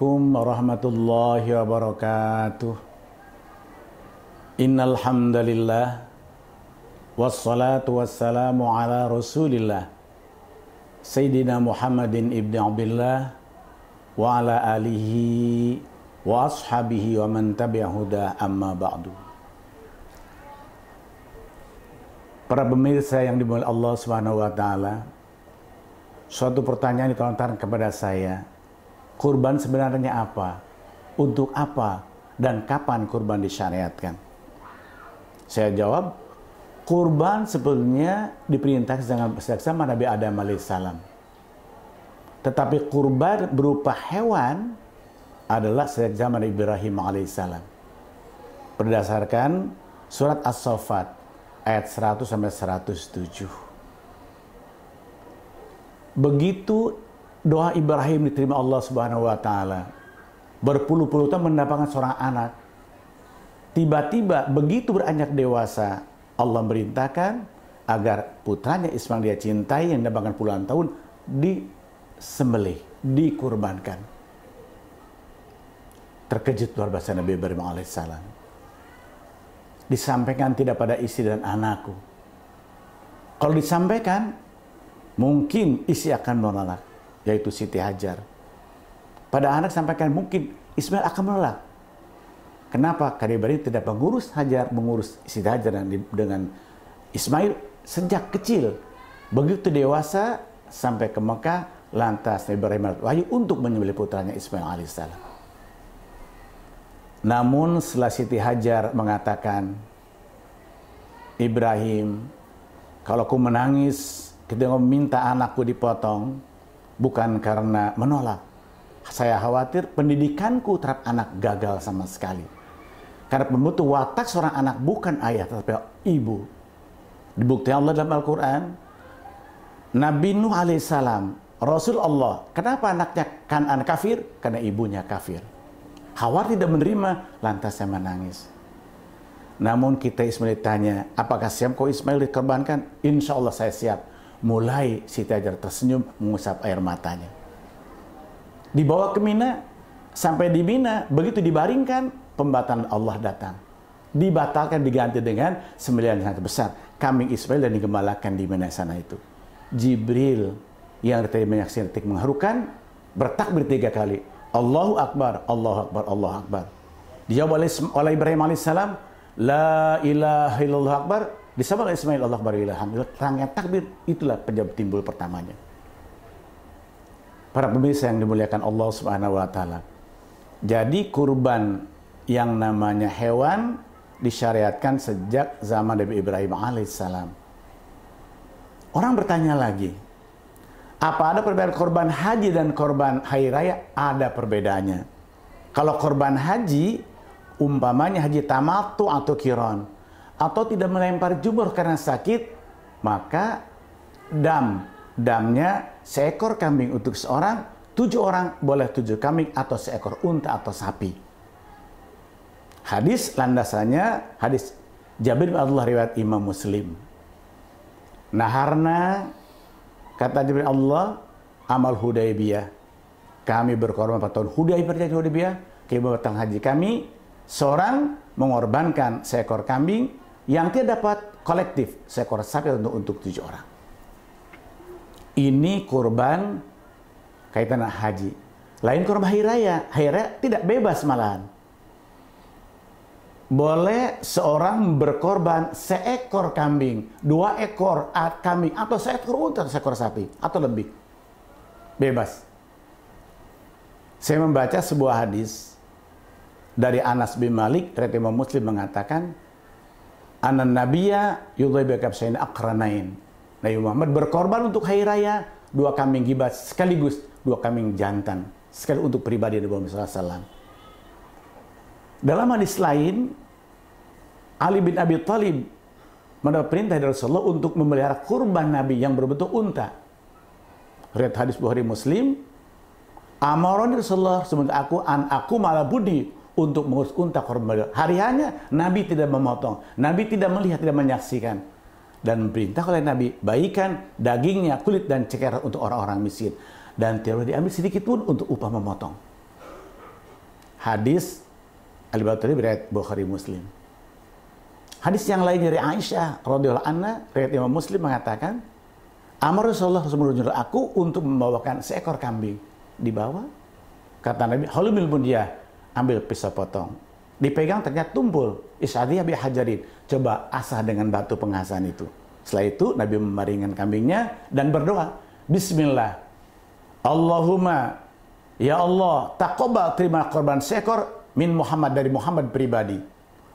عليكم ورحمة الله وبركاته إن الحمد لله والصلاة والسلام على رسول الله سيدنا محمد ابن عبد الله وعلى آله وأصحابه ومن تبع Para pemirsa yang dimulai Allah swt. suatu pertanyaan ditonton kepada saya kurban sebenarnya apa, untuk apa, dan kapan kurban disyariatkan. Saya jawab, kurban sebetulnya diperintahkan dengan sama Nabi Adam alaihissalam. Tetapi kurban berupa hewan adalah sejak zaman Ibrahim alaihissalam. Berdasarkan surat as sofat ayat 100 sampai 107. Begitu doa Ibrahim diterima Allah Subhanahu wa taala. Berpuluh-puluh tahun mendapatkan seorang anak. Tiba-tiba begitu beranjak dewasa, Allah merintahkan agar putranya Ismail dia cintai yang mendapatkan puluhan tahun disembelih, dikurbankan. Terkejut luar biasa Nabi Ibrahim alaihissalam. Disampaikan tidak pada istri dan anakku. Kalau disampaikan, mungkin isi akan menolak yaitu Siti Hajar. Pada anak sampaikan mungkin Ismail akan menolak. Kenapa? Karena tidak mengurus Hajar, mengurus Siti Hajar dengan Ismail sejak kecil. Begitu dewasa sampai ke Mekah, lantas Nabi Ibrahim wahyu untuk menyembelih putranya Ismail alaihissalam. Namun setelah Siti Hajar mengatakan, Ibrahim, kalau aku menangis ketika meminta anakku dipotong, bukan karena menolak. Saya khawatir pendidikanku terhadap anak gagal sama sekali. Karena pembentuk watak seorang anak bukan ayah, tetapi ibu. Dibuktikan Allah dalam Al-Quran, Nabi Nuh alaihissalam, Rasul Allah, kenapa anaknya kan anak kafir? Karena ibunya kafir. Hawar tidak menerima, lantas saya menangis. Namun kita Ismail ditanya, apakah siap kau Ismail dikorbankan? Insya Allah saya siap Mulai si Hajar tersenyum mengusap air matanya. Dibawa ke Mina, sampai di Mina, begitu dibaringkan, pembatalan Allah datang. Dibatalkan diganti dengan sembilan sangat besar, kambing Ismail dan digembalakan di mana sana itu. Jibril yang tadi menyaksikan detik mengharukan, bertakbir tiga kali. Allahu Akbar, Allahu Akbar, Allahu Akbar. Dijawab oleh, oleh Ibrahim alaihissalam, La ilaha illallah akbar, Disambut oleh Ismail Allah barillah rangkaian takbir itulah penyebab timbul pertamanya. Para pemirsa yang dimuliakan Allah Subhanahu wa taala. Jadi kurban yang namanya hewan disyariatkan sejak zaman Nabi Ibrahim alaihissalam. Orang bertanya lagi, apa ada perbedaan korban haji dan korban hari raya? Ada perbedaannya. Kalau korban haji, umpamanya haji tamatu atau kiron atau tidak melempar jumroh karena sakit, maka dam damnya seekor kambing untuk seorang, tujuh orang boleh tujuh kambing atau seekor unta atau sapi. Hadis landasannya hadis Jabir bin Abdullah riwayat Imam Muslim. Nah karena kata Jabir Allah amal Hudaybiyah. Kami berkorban pada tahun Hudaybiyah perjanjian Hudaybiyah. haji kami seorang mengorbankan seekor kambing yang tidak dapat kolektif seekor sapi untuk, untuk tujuh orang. Ini kurban kaitan haji. Lain kurban hari raya. Hari raya tidak bebas malahan. Boleh seorang berkorban seekor kambing, dua ekor kambing, atau seekor unta, seekor sapi, atau lebih. Bebas. Saya membaca sebuah hadis dari Anas bin Malik, Imam Muslim mengatakan, anan nabiya yudhai biqabsain akranain. Nabi Muhammad berkorban untuk hari raya dua kambing gibat sekaligus dua kambing jantan sekali untuk pribadi Nabi Muhammad SAW. Dalam hadis lain, Ali bin Abi Thalib mendapat perintah dari Rasulullah untuk memelihara kurban Nabi yang berbentuk unta. Riwayat hadis Bukhari Muslim, Amaran Rasulullah semoga aku an aku malah budi untuk mengurus unta korban Hariannya Hari hanya Nabi tidak memotong, Nabi tidak melihat, tidak menyaksikan. Dan perintah oleh Nabi, baikkan dagingnya, kulit dan ceker untuk orang-orang miskin. Dan tidak diambil sedikit pun untuk upah memotong. Hadis Al-Batari riwayat Bukhari Muslim. Hadis yang lain dari Aisyah radhiyallahu anha riwayat Imam Muslim mengatakan, amr Rasulullah menyuruh aku untuk membawakan seekor kambing. Dibawa, kata Nabi, pun dia ambil pisau potong. Dipegang ternyata tumpul. Isyadiyah bihajarin. Coba asah dengan batu pengasahan itu. Setelah itu Nabi memaringkan kambingnya dan berdoa. Bismillah. Allahumma Ya Allah, takobal terima korban seekor min Muhammad dari Muhammad pribadi.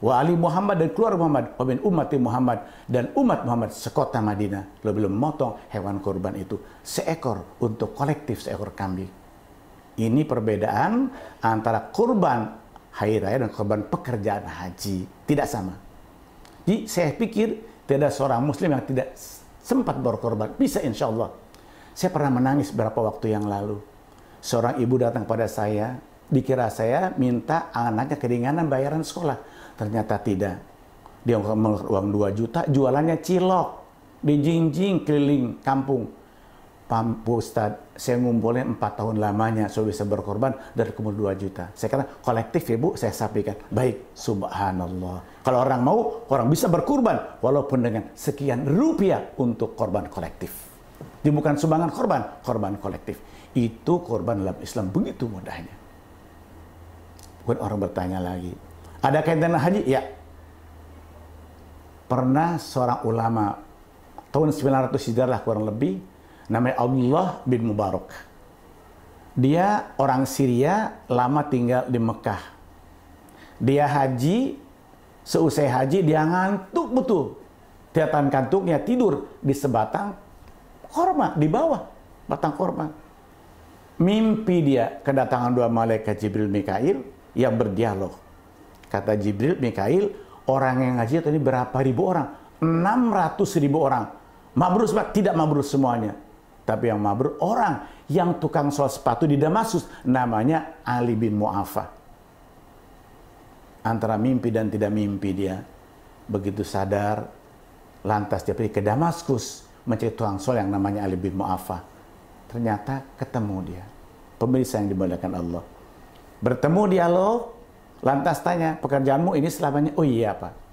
Wa Ali Muhammad dan keluar Muhammad. Wa min umati Muhammad dan umat Muhammad sekota Madinah. Lo belum motong hewan korban itu. Seekor untuk kolektif seekor kambing. Ini perbedaan antara kurban hari raya dan kurban pekerjaan haji. Tidak sama. Jadi saya pikir tidak ada seorang muslim yang tidak sempat berkorban. Bisa insya Allah. Saya pernah menangis beberapa waktu yang lalu. Seorang ibu datang pada saya, dikira saya minta anaknya keringanan bayaran sekolah. Ternyata tidak. Dia mengeluarkan uang 2 juta, jualannya cilok. dijinjing keliling kampung Pak Ustad, saya ngumpulin empat tahun lamanya, saya bisa berkorban dari kemudian dua juta. Saya kata, kolektif ya Bu, saya sampaikan. Baik, subhanallah. Kalau orang mau, orang bisa berkorban, walaupun dengan sekian rupiah untuk korban kolektif. Jadi bukan sumbangan korban, korban kolektif. Itu korban dalam Islam begitu mudahnya. Bukan orang bertanya lagi, ada kaitan haji? Ya. Pernah seorang ulama tahun 900 Hijrah kurang lebih namanya Abdullah bin Mubarak. Dia orang Syria, lama tinggal di Mekah. Dia haji, seusai haji dia ngantuk betul. Kelihatan kantuknya tidur di sebatang korma, di bawah batang korma. Mimpi dia kedatangan dua malaikat Jibril Mikail yang berdialog. Kata Jibril Mikail, orang yang ngaji tadi berapa ribu orang? 600 ribu orang. Mabrus, Pak. Tidak mabrus semuanya tapi yang mabrur orang yang tukang sol sepatu di Damaskus namanya Ali bin Mu'afa. Antara mimpi dan tidak mimpi dia begitu sadar lantas dia pergi ke Damaskus mencari tukang sol yang namanya Ali bin Mu'afa. Ternyata ketemu dia. Pemirsa yang dimuliakan Allah. Bertemu dia loh lantas tanya, pekerjaanmu ini selamanya, oh iya Pak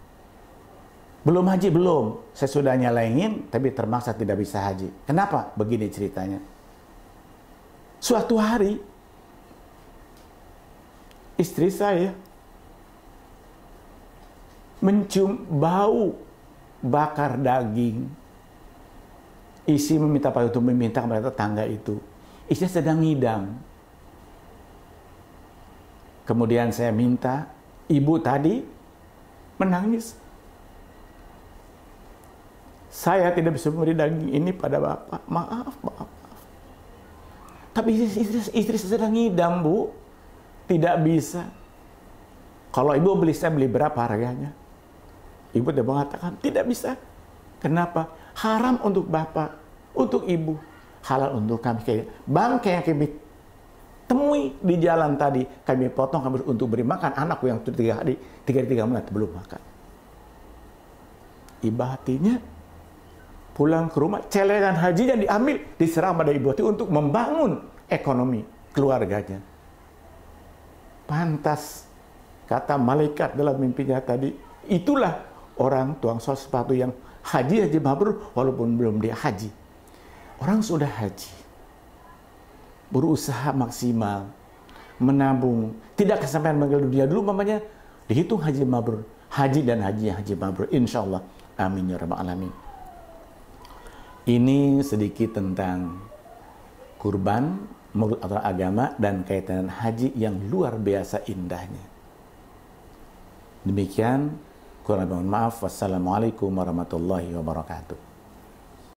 belum haji belum, sesudahnya sudah tapi termaksa tidak bisa haji. Kenapa? Begini ceritanya. Suatu hari istri saya mencium bau bakar daging. Isi meminta pada untuk meminta kepada tetangga itu. Istri sedang ngidam. Kemudian saya minta, ibu tadi menangis saya tidak bisa memberi daging ini pada Bapak. Maaf, maaf. maaf. Tapi istri, istri, istri sedang ngidam, Bu. Tidak bisa. Kalau Ibu beli, saya beli berapa harganya? Ibu dia mengatakan, tidak bisa. Kenapa? Haram untuk Bapak, untuk Ibu. Halal untuk kami. Gitu. Bang, yang kami temui di jalan tadi kami potong kami untuk beri makan anakku yang tiga hari tiga tiga menit belum makan hatinya pulang ke rumah, celengan hajinya diambil, diserang pada ibu hati untuk membangun ekonomi keluarganya. Pantas kata malaikat dalam mimpinya tadi, itulah orang tuang sol sepatu yang haji haji mabrur walaupun belum dia haji. Orang sudah haji, berusaha maksimal, menabung, tidak kesampaian mengeluh dunia dulu mamanya dihitung haji mabrur, haji dan haji haji mabrur, insya Allah. Amin ya rabbal alamin. Ini sedikit tentang kurban menurut aturan agama dan kaitan haji yang luar biasa indahnya. Demikian, kurang mohon maaf. Wassalamualaikum warahmatullahi wabarakatuh.